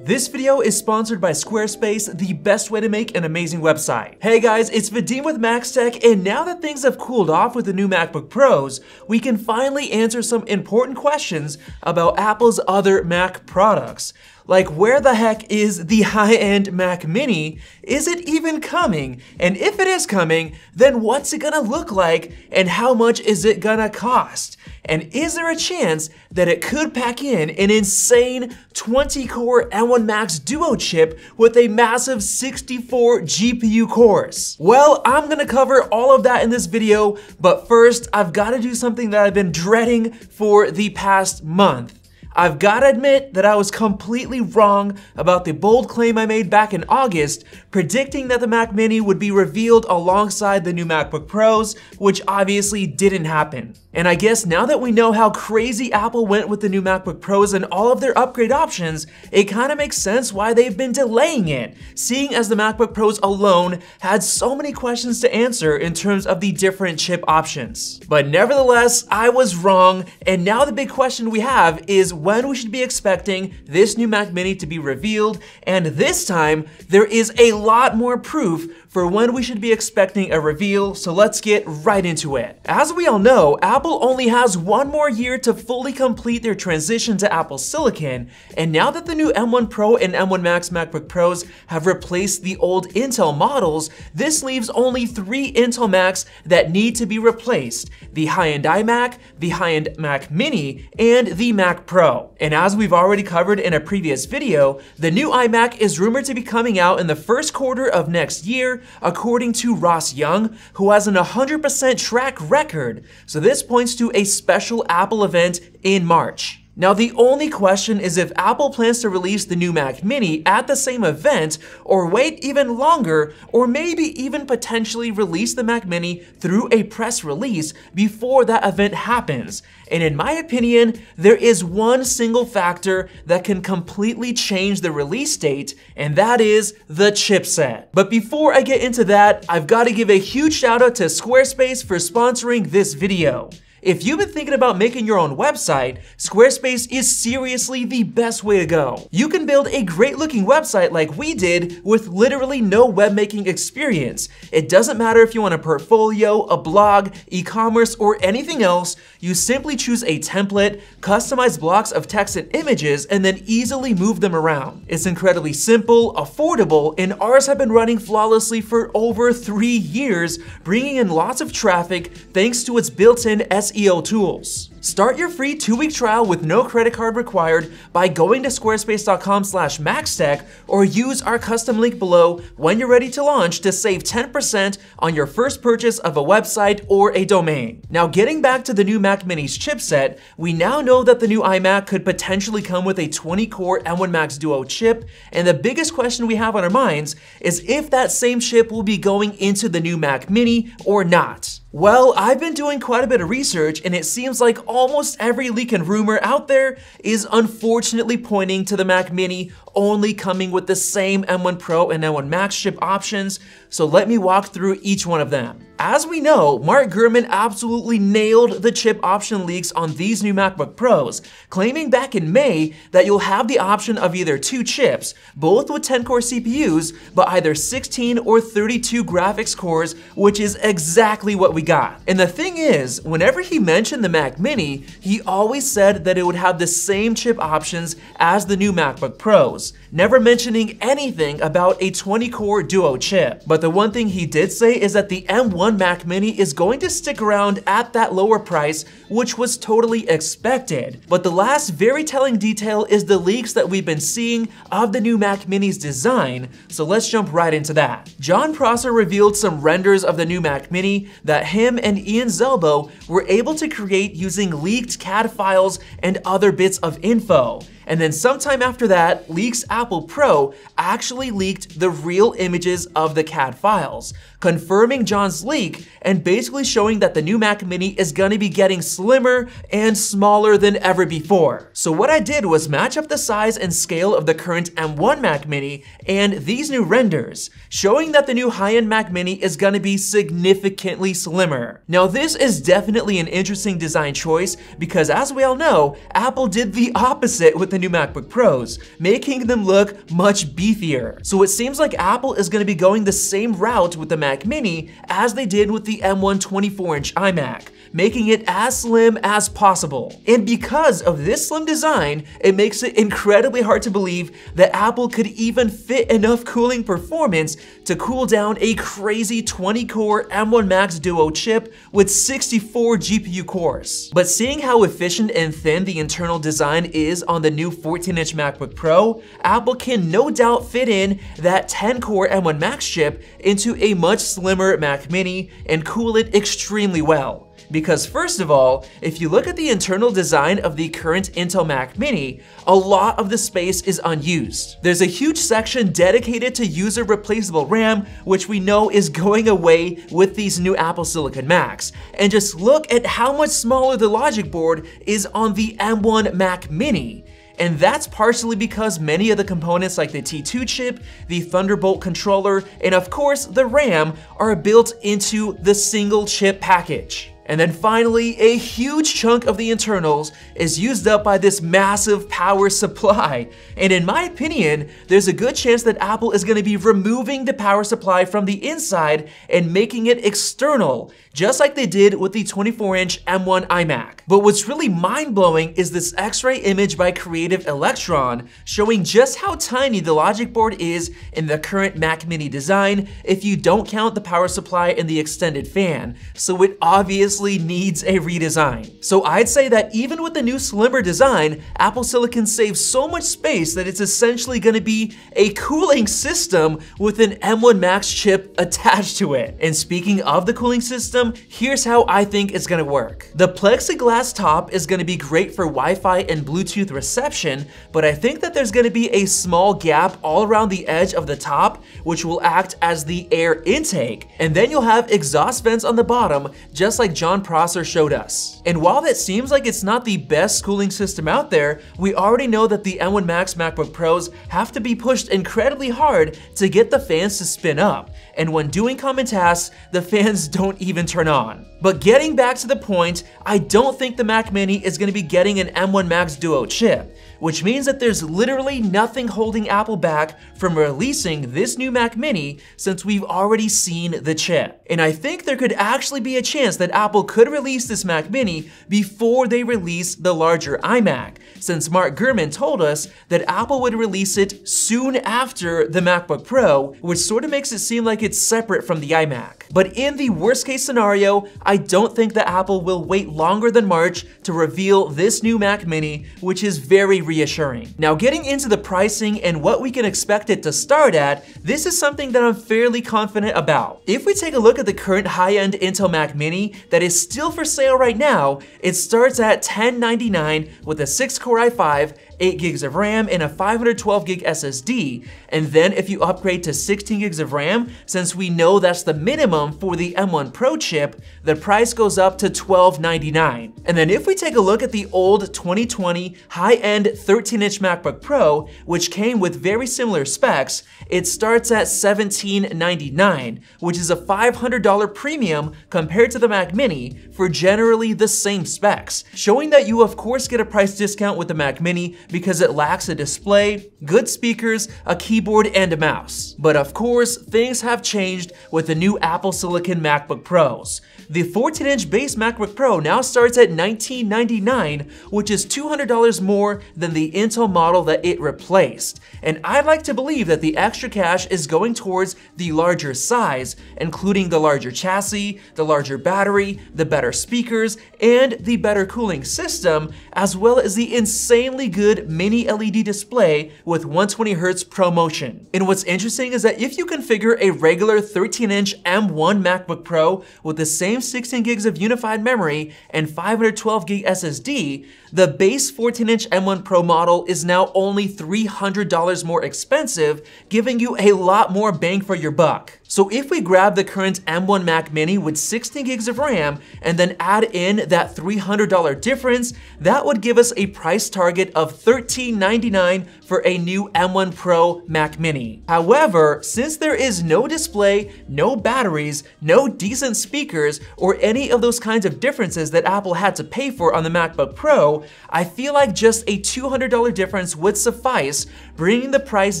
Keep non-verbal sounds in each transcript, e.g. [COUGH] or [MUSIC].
This video is sponsored by Squarespace, the best way to make an amazing website. Hey guys, it's Vadim with MaxTech, and now that things have cooled off with the new MacBook Pros, we can finally answer some important questions about Apple's other Mac products. Like, where the heck is the high-end Mac Mini? Is it even coming? And if it is coming, then what's it gonna look like and how much is it gonna cost? And is there a chance that it could pack in an insane 20-core M1 Max Duo chip with a massive 64 GPU cores? Well, I'm gonna cover all of that in this video, but first, I've gotta do something that I've been dreading for the past month. I've gotta admit that I was completely wrong about the bold claim I made back in August, predicting that the Mac Mini would be revealed alongside the new MacBook Pros, which obviously didn't happen. And I guess now that we know how crazy Apple went with the new MacBook Pros and all of their upgrade options, it kind of makes sense why they've been delaying it, seeing as the MacBook Pros alone had so many questions to answer in terms of the different chip options. But nevertheless, I was wrong, and now the big question we have is when we should be expecting this new Mac Mini to be revealed, and this time, there is a lot more proof for when we should be expecting a reveal, so let's get right into it. As we all know, Apple only has one more year to fully complete their transition to Apple Silicon, and now that the new M1 Pro and M1 Max MacBook Pros have replaced the old Intel models, this leaves only three Intel Macs that need to be replaced, the high-end iMac, the high-end Mac Mini, and the Mac Pro. And as we've already covered in a previous video, the new iMac is rumored to be coming out in the first quarter of next year, according to Ross Young, who has an 100% track record. So this points to a special Apple event in March. Now the only question is if Apple plans to release the new Mac Mini at the same event or wait even longer or maybe even potentially release the Mac Mini through a press release before that event happens. And in my opinion, there is one single factor that can completely change the release date and that is the chipset. But before I get into that, I've got to give a huge shout out to Squarespace for sponsoring this video. If you've been thinking about making your own website, Squarespace is seriously the best way to go. You can build a great looking website like we did with literally no web-making experience. It doesn't matter if you want a portfolio, a blog, e-commerce, or anything else, you simply choose a template, customize blocks of text and images, and then easily move them around. It's incredibly simple, affordable, and ours have been running flawlessly for over three years, bringing in lots of traffic thanks to its built-in SEO SEO tools. Start your free two-week trial with no credit card required by going to squarespace.com slash maxtech or use our custom link below when you're ready to launch to save 10% on your first purchase of a website or a domain. Now getting back to the new Mac Mini's chipset, we now know that the new iMac could potentially come with a 20-core M1 Max Duo chip, and the biggest question we have on our minds is if that same chip will be going into the new Mac Mini or not. Well, I've been doing quite a bit of research and it seems like almost every leak and rumor out there is unfortunately pointing to the Mac Mini only coming with the same M1 Pro and M1 Max chip options, so let me walk through each one of them. As we know, Mark Gurman absolutely nailed the chip option leaks on these new MacBook Pros, claiming back in May that you'll have the option of either two chips, both with 10-core CPUs, but either 16 or 32 graphics cores, which is exactly what we got. And the thing is, whenever he mentioned the Mac Mini, he always said that it would have the same chip options as the new MacBook Pros, never mentioning anything about a 20-core duo chip. But the one thing he did say is that the M1 one Mac Mini is going to stick around at that lower price, which was totally expected. But the last very telling detail is the leaks that we've been seeing of the new Mac Mini's design, so let's jump right into that. John Prosser revealed some renders of the new Mac Mini that him and Ian Zelbo were able to create using leaked CAD files and other bits of info. And then sometime after that, Leaks Apple Pro actually leaked the real images of the CAD files, confirming John's leak and basically showing that the new Mac Mini is gonna be getting slimmer and smaller than ever before. So what I did was match up the size and scale of the current M1 Mac Mini and these new renders, showing that the new high-end Mac Mini is gonna be significantly slimmer. Now this is definitely an interesting design choice because as we all know, Apple did the opposite with the new MacBook Pros, making them look much beefier. So it seems like Apple is gonna be going the same route with the Mac Mini as they did with the M1 24-inch iMac making it as slim as possible. And because of this slim design, it makes it incredibly hard to believe that Apple could even fit enough cooling performance to cool down a crazy 20-core M1 Max Duo chip with 64 GPU cores. But seeing how efficient and thin the internal design is on the new 14-inch MacBook Pro, Apple can no doubt fit in that 10-core M1 Max chip into a much slimmer Mac Mini and cool it extremely well. Because first of all, if you look at the internal design of the current Intel Mac Mini, a lot of the space is unused. There's a huge section dedicated to user replaceable RAM, which we know is going away with these new Apple Silicon Macs. And just look at how much smaller the logic board is on the M1 Mac Mini. And that's partially because many of the components like the T2 chip, the Thunderbolt controller, and of course the RAM are built into the single chip package. And then finally, a huge chunk of the internals is used up by this massive power supply. And in my opinion, there's a good chance that Apple is gonna be removing the power supply from the inside and making it external, just like they did with the 24-inch M1 iMac. But what's really mind-blowing is this X-ray image by Creative Electron showing just how tiny the logic board is in the current Mac mini design if you don't count the power supply and the extended fan. So it obviously obviously needs a redesign. So I'd say that even with the new slimmer design, Apple Silicon saves so much space that it's essentially gonna be a cooling system with an M1 Max chip attached to it. And speaking of the cooling system, here's how I think it's gonna work. The plexiglass top is gonna be great for Wi-Fi and Bluetooth reception, but I think that there's gonna be a small gap all around the edge of the top, which will act as the air intake. And then you'll have exhaust vents on the bottom, just like John John Prosser showed us. And while that seems like it's not the best cooling system out there, we already know that the M1 Max MacBook Pros have to be pushed incredibly hard to get the fans to spin up. And when doing common tasks, the fans [LAUGHS] don't even turn on. But getting back to the point, I don't think the Mac Mini is gonna be getting an M1 Max Duo chip which means that there's literally nothing holding Apple back from releasing this new Mac Mini since we've already seen the chip. And I think there could actually be a chance that Apple could release this Mac Mini before they release the larger iMac, since Mark Gurman told us that Apple would release it soon after the MacBook Pro, which sort of makes it seem like it's separate from the iMac. But in the worst case scenario, I don't think that Apple will wait longer than March to reveal this new Mac Mini, which is very reassuring. Now getting into the pricing and what we can expect it to start at, this is something that I'm fairly confident about. If we take a look at the current high-end Intel Mac Mini that is still for sale right now, it starts at $1099 with a 6-core i5 8 gigs of RAM, and a 512 gig SSD. And then if you upgrade to 16 gigs of RAM, since we know that's the minimum for the M1 Pro chip, the price goes up to 1299. dollars And then if we take a look at the old 2020 high-end 13-inch MacBook Pro, which came with very similar specs, it starts at 1799, dollars which is a $500 premium compared to the Mac Mini for generally the same specs, showing that you of course get a price discount with the Mac Mini because it lacks a display, good speakers, a keyboard, and a mouse. But of course, things have changed with the new Apple Silicon MacBook Pros. The 14-inch base MacBook Pro now starts at $19.99, which is $200 more than the Intel model that it replaced. And I'd like to believe that the extra cash is going towards the larger size, including the larger chassis, the larger battery, the better speakers, and the better cooling system, as well as the insanely good good mini LED display with 120Hz ProMotion. And what's interesting is that if you configure a regular 13-inch M1 MacBook Pro with the same 16 gigs of unified memory and 512 gig SSD, the base 14-inch M1 Pro model is now only $300 more expensive, giving you a lot more bang for your buck. So if we grab the current M1 Mac Mini with 16 gigs of RAM and then add in that $300 difference, that would give us a price target of $1399 for a new M1 Pro Mac Mini. However, since there is no display, no batteries, no decent speakers, or any of those kinds of differences that Apple had to pay for on the MacBook Pro, I feel like just a $200 difference would suffice, bringing the price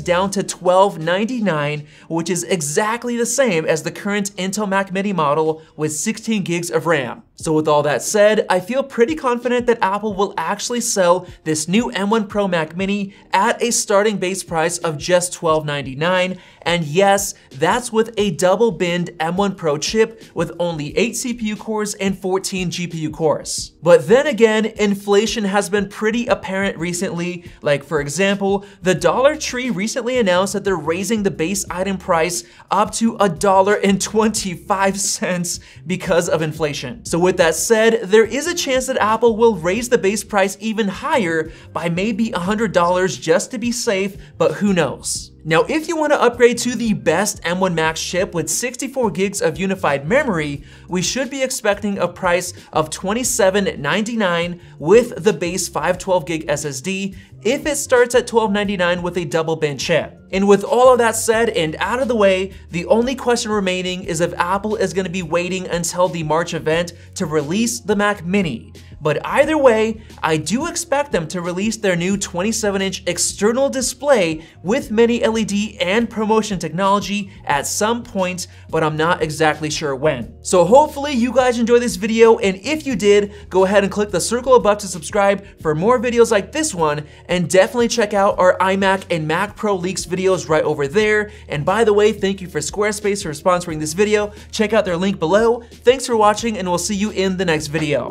down to $1299, which is exactly the same as the current Intel Mac Mini model with 16 gigs of RAM. So with all that said, I feel pretty confident that Apple will actually sell this new M1 Pro Mac Mini at a starting base price of just $12.99, and yes, that's with a double binned M1 Pro chip with only 8 CPU cores and 14 GPU cores. But then again, inflation has been pretty apparent recently, like for example, the Dollar Tree recently announced that they're raising the base item price up to $1.25 because of inflation. So with that said, there is a chance that Apple will raise the base price even higher by maybe $100 just to be safe, but who knows. Now, if you wanna upgrade to the best M1 Max chip with 64 gigs of unified memory, we should be expecting a price of $27.99 with the base 512 gig SSD if it starts at $12.99 with a double band chip. And with all of that said and out of the way, the only question remaining is if Apple is going to be waiting until the March event to release the Mac Mini. But either way, I do expect them to release their new 27-inch external display with mini LED and promotion technology at some point, but I'm not exactly sure when. So hopefully you guys enjoyed this video, and if you did, go ahead and click the circle above to subscribe for more videos like this one, and definitely check out our iMac and Mac Pro Leaks videos right over there. And by the way, thank you for Squarespace for sponsoring this video. Check out their link below. Thanks for watching and we'll see you in the next video.